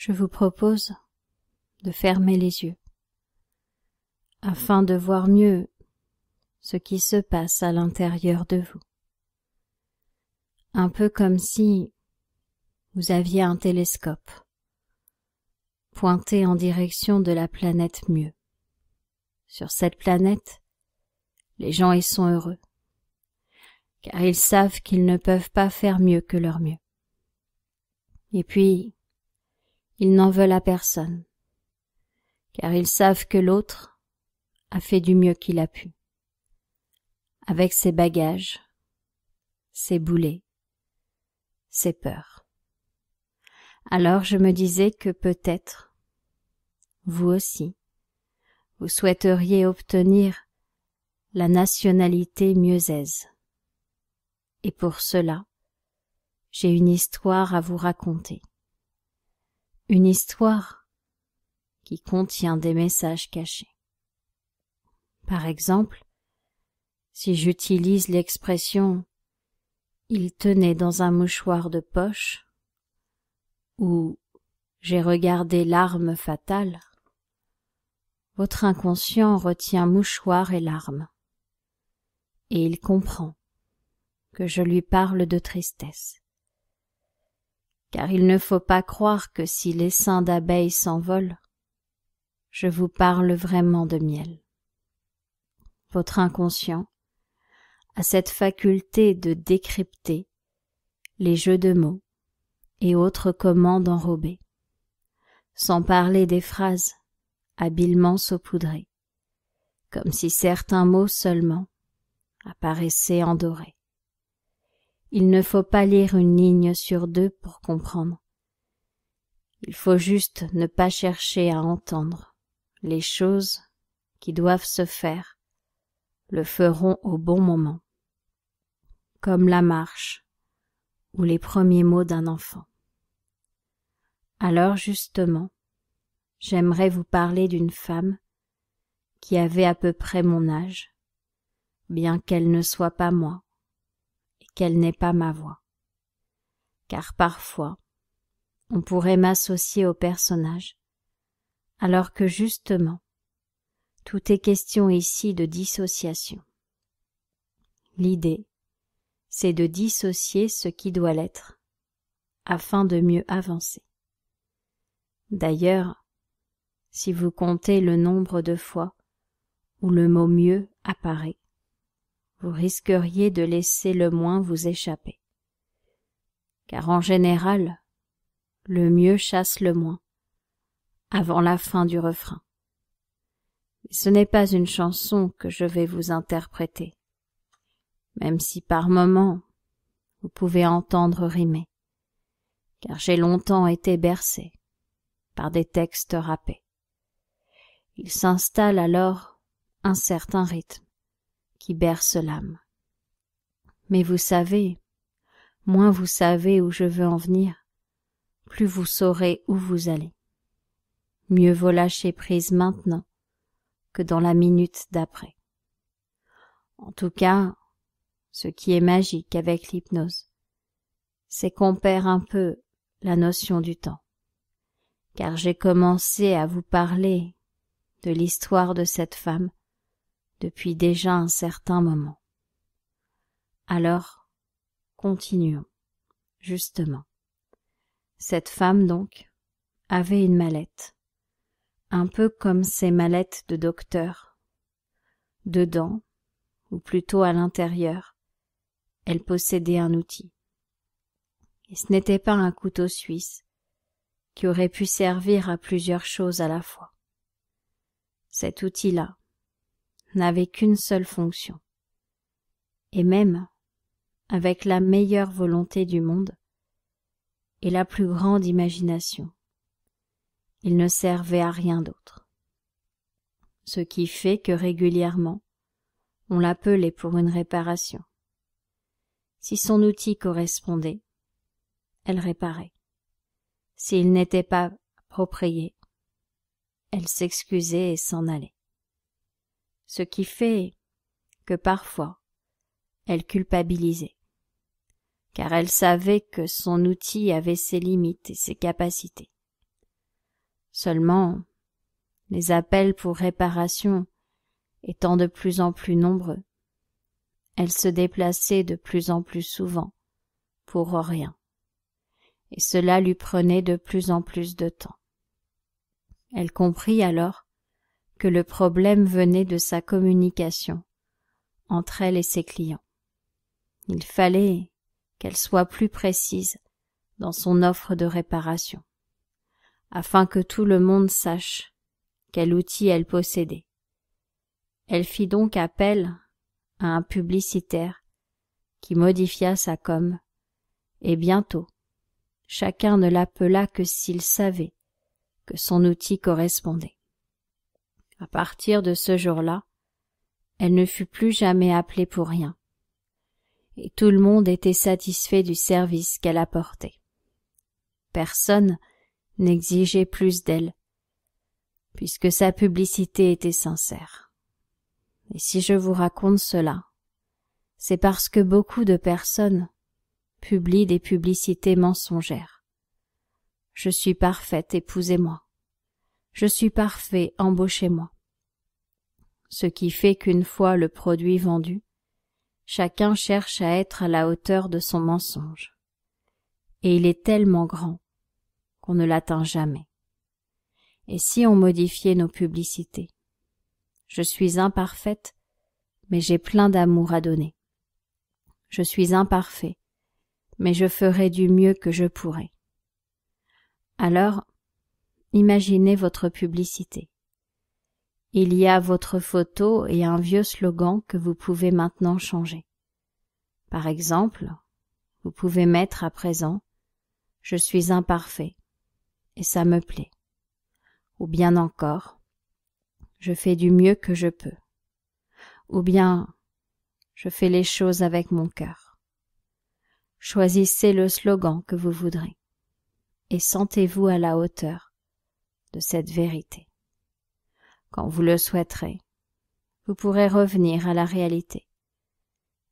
je vous propose de fermer les yeux afin de voir mieux ce qui se passe à l'intérieur de vous. Un peu comme si vous aviez un télescope pointé en direction de la planète mieux. Sur cette planète, les gens y sont heureux, car ils savent qu'ils ne peuvent pas faire mieux que leur mieux. Et puis, ils n'en veulent à personne, car ils savent que l'autre a fait du mieux qu'il a pu, avec ses bagages, ses boulets, ses peurs. Alors je me disais que peut-être, vous aussi, vous souhaiteriez obtenir la nationalité mieux aise. Et pour cela, j'ai une histoire à vous raconter une histoire qui contient des messages cachés. Par exemple, si j'utilise l'expression il tenait dans un mouchoir de poche ou j'ai regardé l'arme fatale, votre inconscient retient mouchoir et larmes, et il comprend que je lui parle de tristesse car il ne faut pas croire que si les seins d'abeilles s'envolent, je vous parle vraiment de miel. Votre inconscient a cette faculté de décrypter les jeux de mots et autres commandes enrobées, sans parler des phrases habilement saupoudrées, comme si certains mots seulement apparaissaient endorés. Il ne faut pas lire une ligne sur deux pour comprendre. Il faut juste ne pas chercher à entendre. Les choses qui doivent se faire le feront au bon moment, comme la marche ou les premiers mots d'un enfant. Alors justement, j'aimerais vous parler d'une femme qui avait à peu près mon âge, bien qu'elle ne soit pas moi qu'elle n'est pas ma voix. Car parfois, on pourrait m'associer au personnage, alors que justement, tout est question ici de dissociation. L'idée, c'est de dissocier ce qui doit l'être, afin de mieux avancer. D'ailleurs, si vous comptez le nombre de fois où le mot mieux apparaît, vous risqueriez de laisser le moins vous échapper. Car en général, le mieux chasse le moins, avant la fin du refrain. Mais ce n'est pas une chanson que je vais vous interpréter, même si par moments vous pouvez entendre rimer, car j'ai longtemps été bercé par des textes râpés. Il s'installe alors un certain rythme qui berce l'âme. Mais vous savez, moins vous savez où je veux en venir, plus vous saurez où vous allez. Mieux vaut lâcher prise maintenant que dans la minute d'après. En tout cas, ce qui est magique avec l'hypnose, c'est qu'on perd un peu la notion du temps. Car j'ai commencé à vous parler de l'histoire de cette femme depuis déjà un certain moment. Alors, continuons. Justement. Cette femme, donc, avait une mallette, un peu comme ces mallettes de docteur. Dedans, ou plutôt à l'intérieur, elle possédait un outil. Et ce n'était pas un couteau suisse, qui aurait pu servir à plusieurs choses à la fois. Cet outil-là, n'avait qu'une seule fonction. Et même, avec la meilleure volonté du monde et la plus grande imagination, il ne servait à rien d'autre. Ce qui fait que régulièrement, on l'appelait pour une réparation. Si son outil correspondait, elle réparait. S'il n'était pas approprié, elle s'excusait et s'en allait ce qui fait que parfois elle culpabilisait, car elle savait que son outil avait ses limites et ses capacités. Seulement, les appels pour réparation étant de plus en plus nombreux, elle se déplaçait de plus en plus souvent pour rien, et cela lui prenait de plus en plus de temps. Elle comprit alors que le problème venait de sa communication entre elle et ses clients. Il fallait qu'elle soit plus précise dans son offre de réparation, afin que tout le monde sache quel outil elle possédait. Elle fit donc appel à un publicitaire qui modifia sa com, et bientôt chacun ne l'appela que s'il savait que son outil correspondait. À partir de ce jour-là, elle ne fut plus jamais appelée pour rien. Et tout le monde était satisfait du service qu'elle apportait. Personne n'exigeait plus d'elle, puisque sa publicité était sincère. Et si je vous raconte cela, c'est parce que beaucoup de personnes publient des publicités mensongères. Je suis parfaite, épousez-moi. Je suis parfait, embauchez-moi. Ce qui fait qu'une fois le produit vendu, chacun cherche à être à la hauteur de son mensonge. Et il est tellement grand qu'on ne l'atteint jamais. Et si on modifiait nos publicités Je suis imparfaite, mais j'ai plein d'amour à donner. Je suis imparfait, mais je ferai du mieux que je pourrai. Alors, Imaginez votre publicité. Il y a votre photo et un vieux slogan que vous pouvez maintenant changer. Par exemple, vous pouvez mettre à présent Je suis imparfait et ça me plaît. Ou bien encore Je fais du mieux que je peux. Ou bien Je fais les choses avec mon cœur. Choisissez le slogan que vous voudrez et sentez-vous à la hauteur de cette vérité. Quand vous le souhaiterez, vous pourrez revenir à la réalité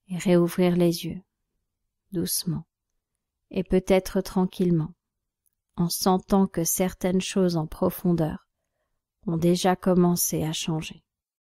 et réouvrir les yeux, doucement et peut-être tranquillement, en sentant que certaines choses en profondeur ont déjà commencé à changer.